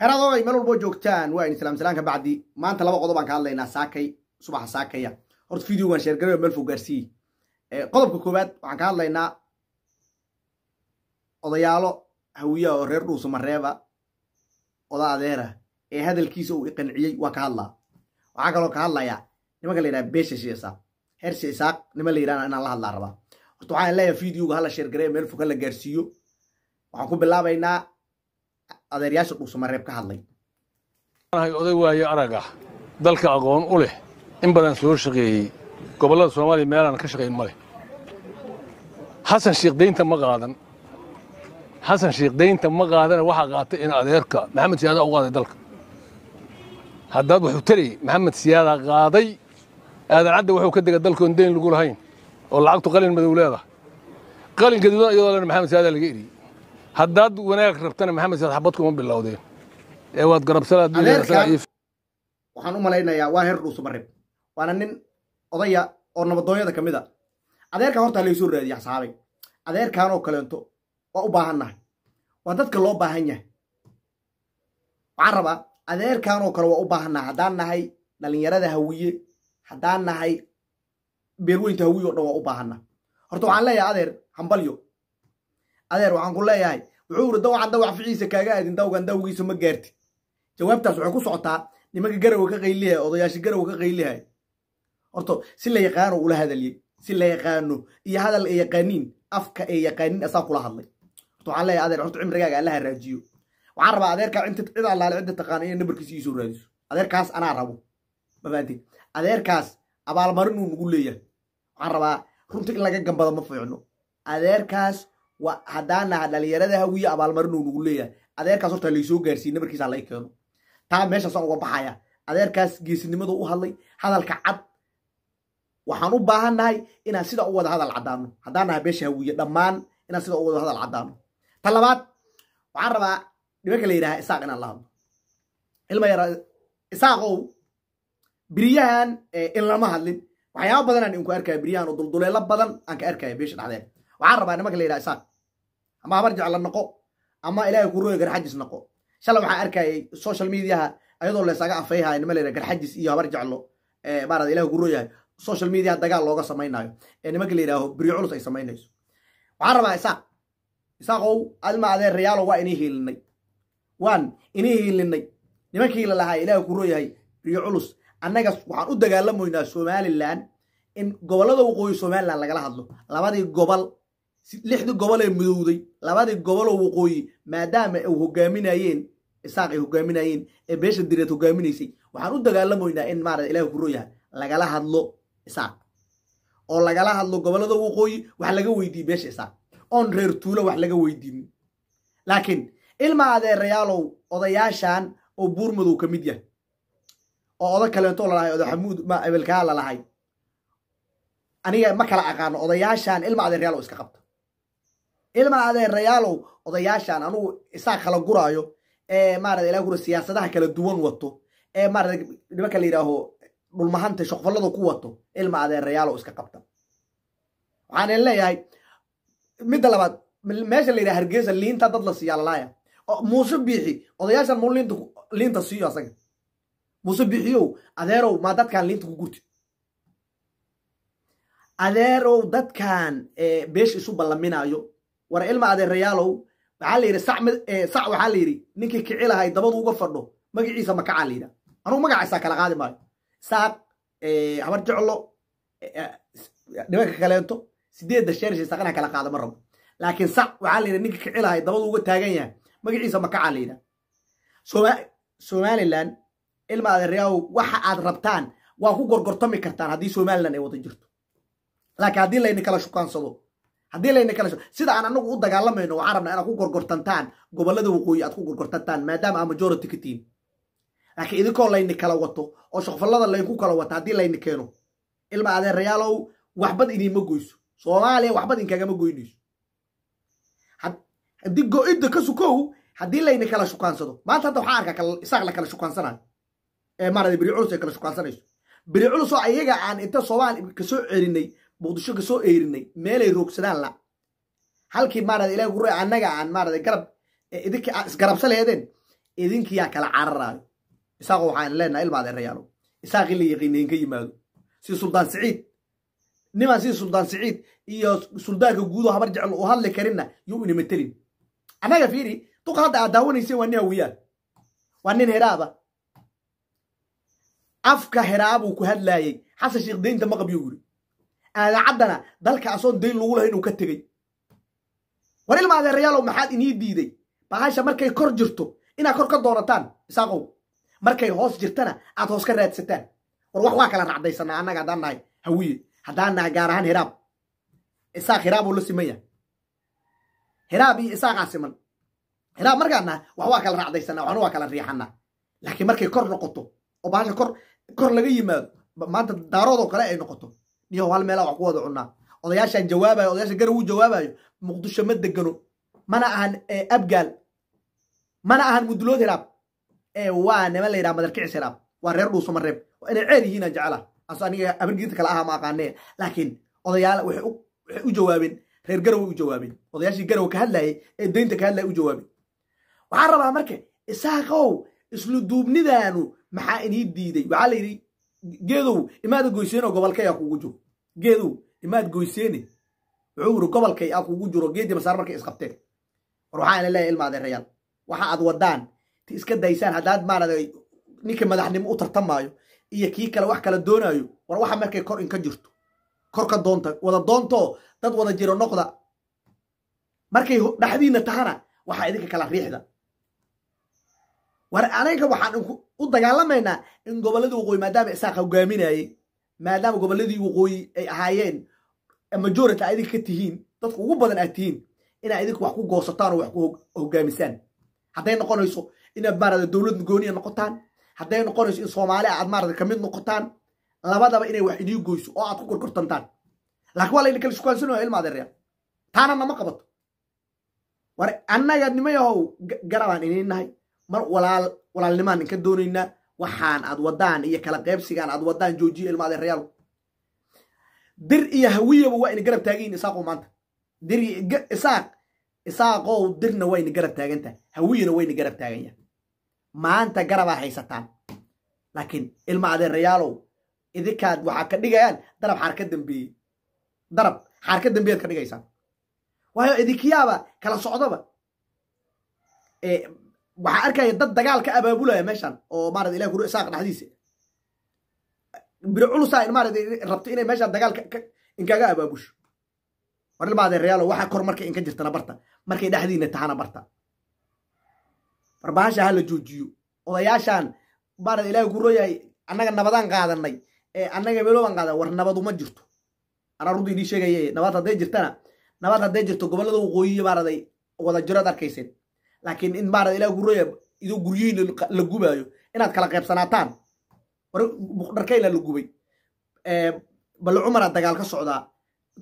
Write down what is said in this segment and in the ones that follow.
herado meel walboo joogtaan waa idin salaam ka bacdi maanta laba qodob aan ka hadlaynaa saakay subaxa saakaya horta video waan sheergaray meel fog gaarsiiyey eh, qodobka koowaad waxaan ka hadlaynaa odayaalo hawiyaha oo reer dhuusu mareeba oda adeera ee hadalkiisa uu iqanciyey waa ka hadlaa waxaan kaloo ka hadlayaa nimanka la yidhaha beesha sheesa heerse isaaq niman la yidhahna inaan la hadlaa rabaa horta waxaan leeyahay videoga hala sheergaray meel fog hala gaarsiiyo waxaan ku bilaabaynaa adeeryaasha dhuusamareeb ka hadlay oday waayo arag ah dalka aqoon u leh in badan soo shaqeeyey gobollada soomaaliya meelaan ka shaqayn ma leh xasan shiikh daynta ma qaadan xasan shiikh daynta ma qaadana waxaa qaatay in adeerka maxamed siyaada u qaaday dalka haddaad wuxuu tari maxamed siyaada qaaday aadan cadde wuxuu ka dega dalkoon dayn lagu lahayn oo lacagtu qalin madow leedahay qalin gaduudan iyadoo lena maxamed siyaada laga eriyey haddaad wanaag rabtana maxamed saadxabadku uma bilowdeen ee waad garabsalaadwaxaan u malaynayaa waa heer dhuuso marib waana nin odaya oo nabadoonyada ka mid a adeerkan hortaa laysoo raadiya axsaabay adeerkaanoo kaleento waa u baahannahay waa dadka loo baahan yahay waxaan rabaa adeerkaanoo kale waa u baahannahay haddaan nahay dhalinyarada hawiye haddaan nahay beelweynta hawiye o dhan waa u baahannahay horta waxaan leeyahay adeer hambalyo adeer waxaan ku leeyahay wuxuu iri dawca dawacficiisa kaaga aadin dawgan dawgiisu ma gaartid jawaabtaas waxay ku socotaa nimanka garawga ka qaylihay odayaasha garawga ka qaylihay horto si la yaqaano ula hadalye si la yaqaano iyo hadal ay yaqaaniin afka ee yaqaaniin asaa kula hadlay horto waxaan leeyahay adeer horto cimrigaaga alla haraajiyo waxaan rabaa adeerkaa intid cid allaale cidda taqaana inay nabarkiisa iisoo raadiso adeerkaas anaa rabo mafaantid adeerkaas abaalmarin uu nagu leeyahay waxaan rabaa runta in laga gambado ma fiicno adeerkaas haddaanaha dhalinyarada hawiya abaalmarin uu nagu leeyahay adeerkaas horta laysoo gaarsiina markiisa laga keeno taa meeshaasaan uga baxaya adeerkaas geesinimada u hadlay hadalka cad waxaan u baahannahay inaan sida u wada hadal caddaano haddaanaha beesha hawiye dhammaan inaan sidaa u wada hadal caddaano ta labaad waxaan rabaa nimanka la yidhaha isaaq inaan la hadlo ilma yara isaaqow biriyahan in hadlin waxyaaba badanaan inku arkaya biriyahan oo dulduleelo badan aan ka arkaya beesha dhexdeeda waxaan rabaa nimanka la yidhaha isaaq ama habar jecla noqo ama ilaahay ku rooya garxajis noqo shalay waxaa arkayay social mediaha ayadoo laysaga afayhayo nima layra garxajis iyo habar jeclo eh, maarata ilahay ku rooyahay social mediaha dagaal looga samaynayo ee eh, nimanka la yidhaaho beriyo culus ay samaynayso waxaan rabaa isaaq isaaqow adma adee waa inii hiilinay waan inii hiilinay nimankii la lahaa ilaahay ku rooyahay beriyo culus annaga waxaan u dagaalamoynaa somalilan in gobollada waqooyi somalilan lagala hadlo labadii gobol lixdii gobolee mudowday labadii goboloo waqooyi maadaama ay hogaaminayeen isaaq ay hogaaminayeen ee beesha direed hogaaminaysay waxaan u dagaalamaynaa in maarata ilahi ku royaha lagala hadlo isaaq oo lagala hadlo gobolada waqooyi wax laga weydiiyey beesha isaaq oon reer tuula wax laga weydiinin laakiin ilma adeerayaalow odayaashan oo buur buurmadow ka mid yahay oo odo kaleentoo lalahay odo xamuud ma ebelkaa lalahay aniga ma kala aqaano odayaashan ilma adeerayaal oo iska qabta ilma adeerayaalow odayaashan anugu isaa kala guraayo ee maarata siyaasadaha kala duwan wato ee maarata nimanka yidhaaho dhulmahanta shokfalladu ku wato ilma adeerayaalow iska qabta waxaan in leeyahay midda labaad meesha la yidhaha hargeysa liinta dad la siyaalalaaya muuse biixi odayaashan muu liinta liinta siiyo asaga muuse biixiyow adeerow maa dadkan liinta ku gurti adeerow dadkan beesha isu ballaminayo war ilma adeerayaalow waxaa la yidhi eh, sac waxaa la yidhi ninkii kicilahay dabadu uga fadho magaciisa makacaa la yidha anugu magaciisaa kala qaadi maayo saaq eh, habar jeclo eh, nimanka kaleento sideedda sheerishay saqana kala qaada ma rabo laakiin sac waxaa la yidhi ninkii kicilahay dabadu uga taagan yahay magaciisa makacaa la yidha somalilan ilma adeerayaalow waxa aad rabtaan waa ku gorgortami kartaan haddii somalilan ay wada jirto laakiin haddii laydin kala shukaansado haddii layna kala soo sida aan anagu u dagaalamayno waxaan rabnaa inaad ku gorgortantaan gobollada waqooyi aad ku gorgortantaan maadaama aa majority ka tihiin laakiin idinkoo layna kala wato oo shaqfallada laynku kala wata haddii layni keeno ilma adeerayaalow waxbad idiinma goyso soomaaliya waxbad inkaagama goynayso haddii go'idda ka sukow haddii layna kala shukaansado maanta hadda waxaa arkaa isaaq la kala shukaansanayo ee maarada beri culus ay kala shukaansanayso beri culus oo ayaga aan inta soomaaliya kasoo celinay muqdisho ka soo eyrinay meelay roogsadaan la halkii maarada ilaah gure annaga aan maarada garab e, idinkii isgarabsa leedeen idinkiyaa kala cararaayo isaaqo waxaan leenahay ilma adeerayaalo isaaqii la yaqiinay inka yimaado si suldaan siciid niman sii suldaan siciid iyo suldaanka guudo habar jecel u hadli karinna yuu ina matelin annaga fiiri duqa hadda aad daawanayseen waa nin hawiyaan waa nin heraaba afka heraabuu ku hadlaayey xasan sheekh deynta maqab yuu guri aadacaddana dalkaasoon dayn lagu laha inuu ka tegey war ilma adeerayaalow maxaad inii diiday bahasha markay kor jirto inaad kor ka doonataan isaaqow markay hoos jirtana aad hoos ka raadsataan war wax waa kala racdaysannaa annaga haddaan nahay hawiye haddaan nahay gaar ahaan hiraab isaaq hiraabuu la siman yahay hiraab iyo isaaqaa siman hiraab markaan nahay wax waa kala racdaysannaa waxna waa kala riixannaa laakiin markay kor noqoto oo bahasha kor kor laga yimaado maanta daaroodoo kale ay noqoto niyow hal meelaa wax ku wada cunaa odayaashaan jawaabayo odayaashan garab uu jawaabayo muqdisho ma degano mana ahan eh, abgaal mana ahan mudulood hiraab eh, waa niman la yidhaha madarkicis hiraab waa reer dhuusamareeb waa inay ceer yihiin aan jecela aso aniga abargiirta kale aha ma aqaanee laakiin odayaal waxay u jawaabeen reer garow u jawaabeen odayaashii garow ka hadlayay ee deynta ka hadlayay u jawaabeen waxaan rabaa marka isaaqow isluduubnidaanu maxaa inii diiday waxaa la yidhi geedow imaad goyseenoo gobolkay aa kuugu jiro geedow imaad goyseene wuxuu uri gobolkay aa kuugu jiro geedii masaar markay isqabteen war waxaa ina leeyahy ilma adeerayaal waxa aad waddaan ti iska daysaan haddaad maaragtay ninka madaxnimo u tartamaayo iyo kii kale wax kala doonaayo war waxa markay kor inka jirto kor ka doonta wada doontoo dad wada jiro noqda markay dhaxdiinna tahana waxaa idinka kala riixda war anaga waxaan u dagaalamaynaa in gobolladii waqooyi maadaama isaaq hogaaminayey maadaama gobolladii waqooyi ay ahaayeen majority a idinka ka tihiin dadku ugu badan aad tihiin inaa idinka wax ku goosataan oo wax ku hogaamisaan hadday noqonayso inaad maarada dowlad gooniya noqotaan hadday noqonayso in soomaaliya aad maarada ka mid noqotaan labadaba inay wax idii goyso oo aad ku gorgortantaan laakiin waa laydin kala shukaansanaya ilma adeerya taana nama qabato war annaga nimayahow garabaan iniin nahay mar walaalnimaan inka doonaynaa waxaan aad wadaan iyo kala qaybsigaan aad wadaan joojiye ilma adeerayaal dir iyo hawiyaba waa ina garab taagan yihin isaaqow maanta dirisaaq isaaqow dirna waa ina garab taagantaha hawiyana waa ina garab taaganya maanta garabaa haysataan laakiin ilma adeerayaalow idinkaad waxaa ka dhigayaan darab xaarka dambeeye darab xaar ka dambeeyaad ka dhigaysaan waayo idinkiyaaba kala socdaba waxaa arkaya dad dagaal ka abaabulaya meeshan oo maarata ilahi kuru isaaq dhexdiisa biro culusa in maarata rabto inay meeshan dagaal inkaga abaabusho warlimaadee realo waxaa kor markay inka jirtana barta markay dhexdiina tahana barta warbahasha ha la joojiyo odayaashaan maarata ilahi kurooyahay annaga nabadaan qaadanay ee annaga meelooban qaadan war nabaduma jirto anaa runta idii nabad hadday jirtana nabad hadday jirto gobollada waqooyiya maaraday wadajirad arkayseen laakiin in maarad ilaa guraya idoo guryihiina la gubaayo inaad kala qaybsanaataan dharkayna la gubay balle cumaraa dagaal ka socdaa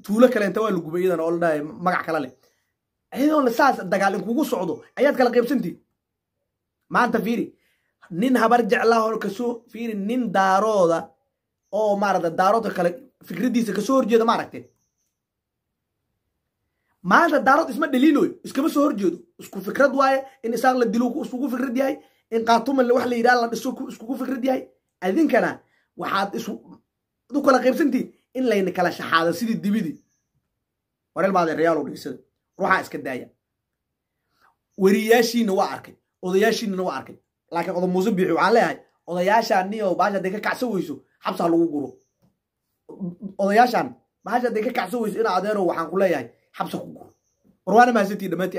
tuulo kaleenta waa la gubay iyadan oo la dhahay magac kala leh iyadoona saas dagaal inkugu socdo ayaad kala qaybsantii maanta fiiri nin habar jeclaahoo kasoo fiiri nin daarooda oo maarata daaroodka kale fikraddiisa kasoo horjeeda maaragte maanta daarad isma dhaliiloyo iskama soo horjeedo isku fikrad waaye in isaaq la dilo isugu fikrad yahay in kaatuman wax la yidhaha la dhiso iskugu fikrad yahay adinkana waxaad isu kala qaybsantihin in layna kala shaxaada sidii dibidii wareelmaadee rayaalow dhigisada ruuxaa iska daaya weriyaashiina waa arkay odayaashiinana waa arkay laakiin oda muuse biixi waxaan leeyahay odayaashaan niyo baasha hadday ka kacsa weyso xabsaa lagu guro odayaashaan baasha hadday ka kacsa weyso in adeero waxaan ku leeyahay حبسكم روان ما زلت دمتي